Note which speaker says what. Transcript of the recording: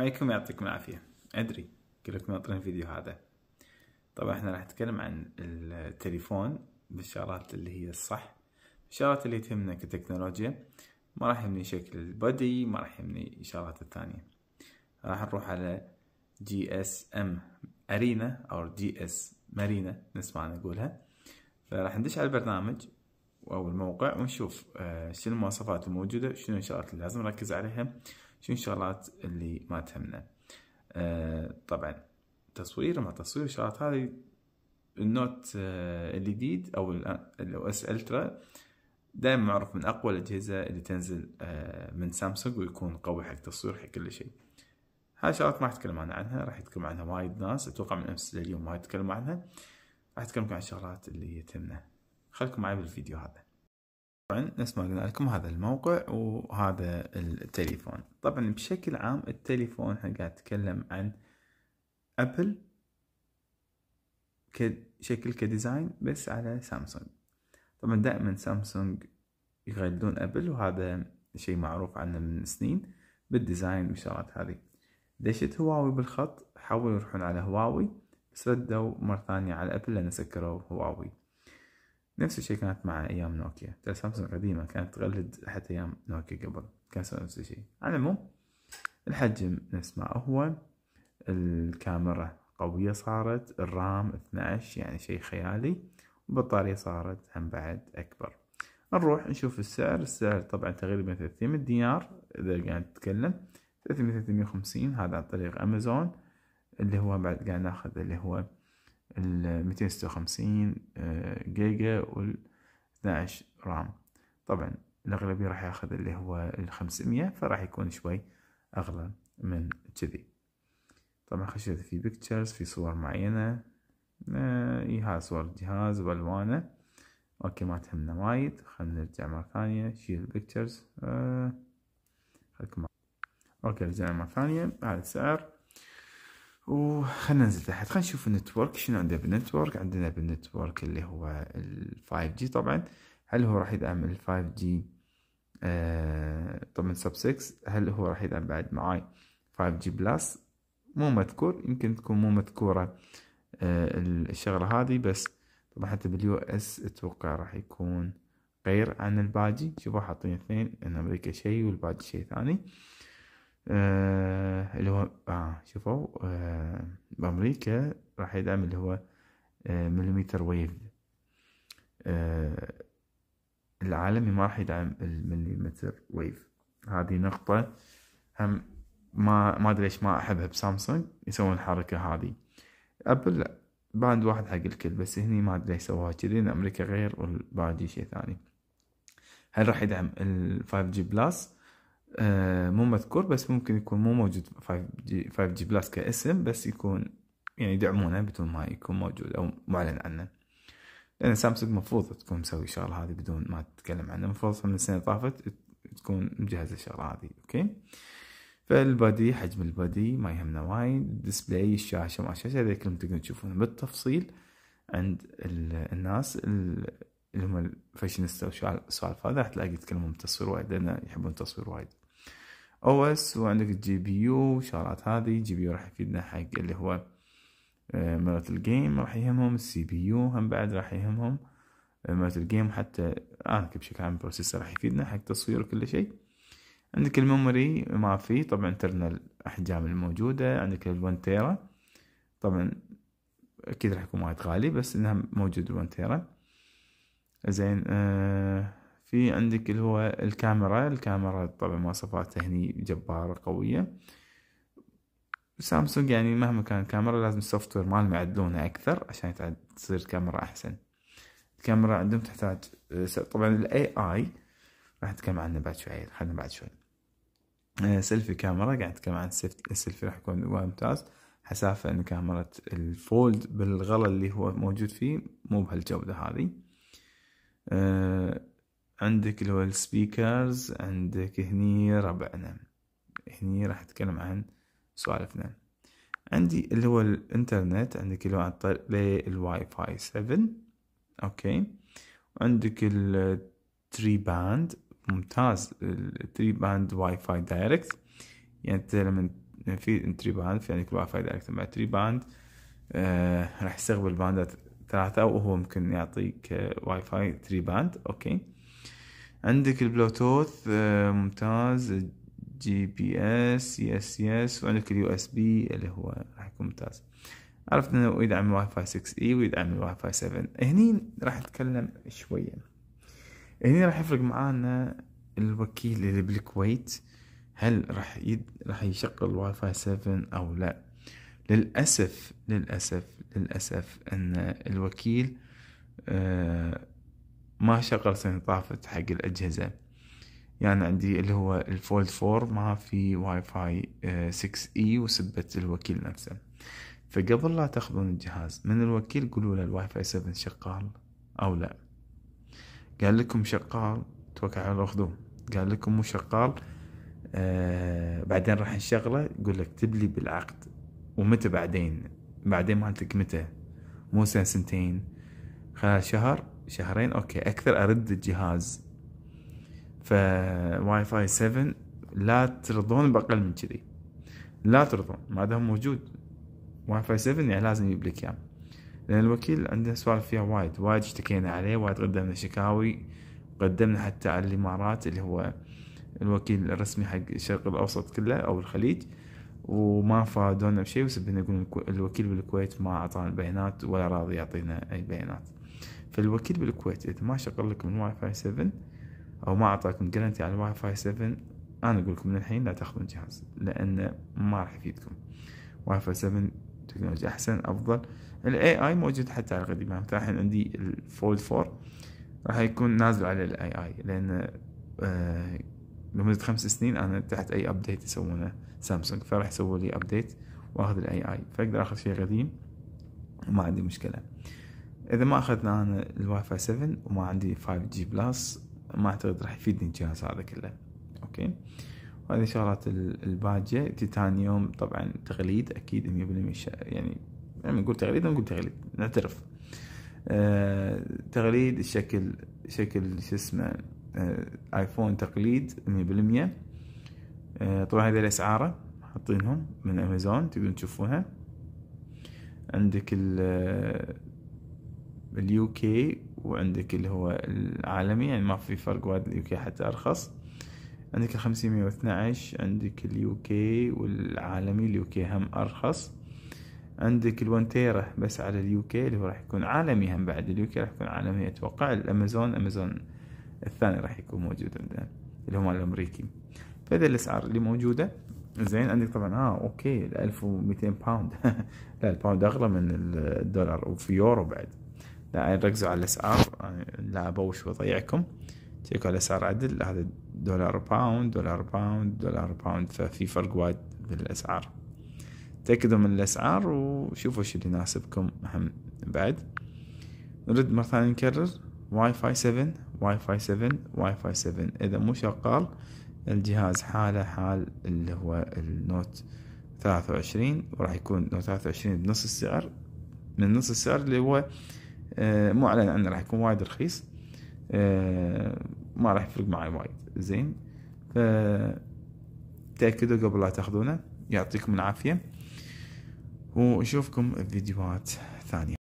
Speaker 1: عليكم يعطيكم العافية أدري كلكم ناطرين الفيديو هذا طبعا احنا راح نتكلم عن التليفون بالشغلات اللي هي الصح الشغلات اللي تهمنا كتكنولوجيا ما راح يهمني شكل البودي ما راح يهمني الشغلات الثانية راح نروح على جي اس ام ارينا او جي اس مارينا نسمع نقولها فراح ندش على البرنامج او الموقع ونشوف آه، شنو المواصفات الموجودة شنو الشغلات اللي لازم نركز عليها شنو الشغلات اللي ما تهمنا آه طبعا تصوير ما تصوير الشغلات هذه النوت آه الجديد او الاو اس الترا دائما معروف من اقوى الاجهزه اللي تنزل آه من سامسونج ويكون قوي حق تصوير حق كل شيء هاي شغلات ما راح اتكلم انا عنها راح يتكلم عنها وايد ناس اتوقع من امس لليوم ما يتكلم عنها راح اتكلم عن الشغلات اللي تهمنا خليكم معي بالفيديو هذا طبعا نفس ما قلنا لكم هذا الموقع وهذا التليفون طبعا بشكل عام التليفون احنا قاعد نتكلم عن ابل كشكل كديزاين بس على سامسونج طبعا دائما سامسونج يغلدون ابل وهذا شيء معروف عنه من سنين بالديزاين والشغلات هذه دشت هواوي بالخط حاولوا يروحون على هواوي بس ردوا مرة ثانية على ابل لان سكروا هواوي نفس الشيء كانت مع ايام نوكيا ترى سامسونج قديمه كانت تقلد حتى ايام نوكيا قبل كان نفس الشيء على العموم الحجم نفس ما هو الكاميرا قويه صارت الرام 12 يعني شيء خيالي والبطاريه صارت هم بعد اكبر نروح نشوف السعر السعر طبعا تقريبا 300 دينار اذا قاعد نتكلم 300 350 هذا عن طريق امازون اللي هو بعد قاعد ناخذ اللي هو ال 256 آه، جيجا وال 12 رام طبعا الأغلبية راح ياخذ اللي هو ال 500 فراح يكون شوي أغلى من كذي طبعا خشيت في بيكتشرز في صور معينة هاي آه، صور الجهاز وألوانه اوكي ما تهمنا وايد خلينا نرجع مرة ثانية شيل بيكتشرز آه، خلكم اوكي رجعنا مرة ثانية هذا السعر وخلنا ننزل تحت خلينا نشوف النتورك شنو عندنا بالنتورك عندنا بالنتورك اللي هو ال 5G طبعا هل هو راح يدعم ال 5G آه طبعا سب 6 هل هو راح يدعم بعد معاي 5G بلس مو مذكور يمكن تكون مو مذكورة آه الشغلة هذه بس طبعا حتى باليو اس اتوقع راح يكون غير عن الباجي شوفوا حاطين اثنين ان امريكا شيء والباجي شيء ثاني آه اللي هو آه شوفوا آه بأمريكا راح يدعم اللي هو آه مليمتر ويف آه العالمي ما راح يدعم المليمتر ويف هذه نقطة هم ما ما ادري ليش ما احبها بسامسونج يسوون الحركة هذه ابل باند واحد حق الكل بس هني ما ادري ليش سووها كذي امريكا غير والباقي شيء ثاني هل راح يدعم ال 5 بلس آه، مو مذكور بس ممكن يكون مو موجود 5 جي 5G بلس كاسم بس يكون يعني يدعمونه بدون ما يكون موجود او معلن عنه لان سامسونج المفروض تكون مسوي الشغله هذه بدون ما تتكلم عنه المفروض من السنه طافت تكون مجهزه الشغله هذه اوكي فالبادي حجم البادي ما يهمنا وايد ديسبلاي الشاشه ما الشاشه هذا كلهم تقدرون تشوفونه بالتفصيل عند الناس اللي هم الفاشينيستا والسوالف هذا راح تلاقي يتكلمون بالتصوير وايد لان يحبون التصوير وايد او اس وعندك الجي بي يو وشغلات هذه جي بي يو راح يفيدنا حق اللي هو آه، مرات الجيم راح يهمهم السي بي يو هم بعد راح يهمهم آه، مرات الجيم حتى انك بشكل عام بروسيسر راح يفيدنا حق تصوير كل شيء عندك الميموري ما في طبعا انترنال احجام الموجوده عندك ال1 تيرا طبعا اكيد راح يكون وايد غالي بس انها موجود 1 تيرا زين آه في عندك اللي هو الكاميرا الكاميرا طبعا مواصفاتها هني جبارة قوية سامسونج يعني مهما كان الكاميرا لازم السوفت وير مالهم يعدلونه أكثر عشان تصير الكاميرا أحسن الكاميرا عندهم تحتاج آه، طبعا الاي اي راح نتكلم عنه بعد شوي خلينا بعد شوي آه، سيلفي كاميرا قاعد نتكلم عن السيلفي راح يكون ممتاز حسافة ان كاميرا الفولد بالغلا اللي هو موجود فيه مو بهالجودة هذه آه، عندك اللي هو السبيكرز عندك هني ربعنا هني راح اتكلم عن سوالفنا عندي اللي هو الانترنت عندك اللي هو الواي فاي 7 اوكي وعندك التري باند ممتاز التري باند واي فاي دايركت يعني انت لما في تري باند في عندك الواي فاي دايركت مع تري باند آه راح يستقبل باندات ثلاثة وهو ممكن يعطيك واي فاي تري باند اوكي عندك البلوتوث آه، ممتاز جي بي اس سي اس سي اس وعندك اليو اس بي اللي هو راح يكون ممتاز عرفت انه يدعم الواي فاي 6 اي ويدعم الواي فاي 7 هني راح نتكلم شويه هني راح يفرق معانا الوكيل اللي بالكويت هل راح يد... راح يشغل الواي فاي 7 او لا للاسف للاسف للاسف ان الوكيل آه ما شغل سنة طافت حق الأجهزة يعني عندي اللي هو الفولد فور ما في واي فاي 6 اي وسبة الوكيل نفسه فقبل لا تاخذون الجهاز من الوكيل قولوا له الواي فاي 7 شغال او لا قال لكم شغال توكل على خذوه قال لكم مو شغال آه بعدين راح نشغله يقول لك اكتب لي بالعقد ومتى بعدين بعدين مالتك متى مو سنة سنتين خلال شهر شهرين اوكي اكثر ارد الجهاز فواي فاي 7 لا ترضون باقل من كذي لا ترضون ما دام موجود واي فاي 7 يعني لازم يجيب لك اياه لان الوكيل عنده سوالف فيها وايد وايد اشتكينا عليه وايد قدمنا شكاوي قدمنا حتى على الامارات اللي هو الوكيل الرسمي حق الشرق الاوسط كله او الخليج وما فادونا بشيء وسبنا يقولون الوكيل بالكويت ما اعطانا البيانات ولا راضي يعطينا اي بيانات فالوكيل بالكويت اذا ما شغل لكم الواي فاي 7 او ما اعطاكم جرنتي على الواي فاي 7 انا اقول لكم من الحين لا تاخذون جهاز لانه ما راح يفيدكم واي فاي 7 تكنولوجيا احسن افضل الاي اي موجود حتى على القديم يعني مثلا الحين عندي الفولد 4 راح يكون نازل على الاي اي لان آه، لمدة خمس سنين انا تحت اي ابديت يسوونه سامسونج فراح يسووا لي ابديت واخذ الاي اي فاقدر اخذ شيء قديم ما عندي مشكله اذا ما اخذنا انا الواي فاي 7 وما عندي 5 جي بلس ما اعتقد راح يفيدني الجهاز هذا كله اوكي وهذه شغلات الباجة تيتانيوم طبعا تغليد اكيد مية بالمية يعني يعني نقول تغليد نقول تغليد نعترف آه تغليد شكل شكل شو اسمه آه ايفون تقليد مية بالمية آه طبعا هذه الاسعار حاطينهم من امازون تقدرون تشوفوها عندك ال اليو كي وعندك اللي هو العالمي يعني ما في فرق وايد اليو كي حتى ارخص عندك الخمسمية واثناعش عندك اليو كي والعالمي اليو كي هم ارخص عندك الون تيرا بس على اليو كي اللي هو راح يكون عالمي هم بعد اليو كي راح يكون عالمي اتوقع الامازون امازون الثاني راح يكون موجود عندنا اللي هو مال الامريكي فهذا الاسعار اللي موجوده زين عندك طبعا اه اوكي ال 1200 باوند لا الباوند اغلى من الدولار وفي يورو بعد لا يعني ركزوا على الاسعار يعني لا ابوش واضيعكم تشيكوا على الاسعار عدل هذا دولار باوند دولار باوند دولار باوند ففي فرق وايد بالاسعار تأكدوا من الاسعار وشوفوا شو اللي يناسبكم اهم بعد نرد مرة ثانية نكرر واي فاي 7 واي فاي 7 واي فاي 7 اذا مو شغال الجهاز حاله حال اللي هو النوت 23 وراح يكون نوت 23 بنص السعر من نص السعر اللي هو آه، معلن عنه راح يكون وايد رخيص آه، ما راح يفرق معي وايد زين ف تأكدوا قبل لا تاخذونه يعطيكم العافية ونشوفكم فيديوهات ثانية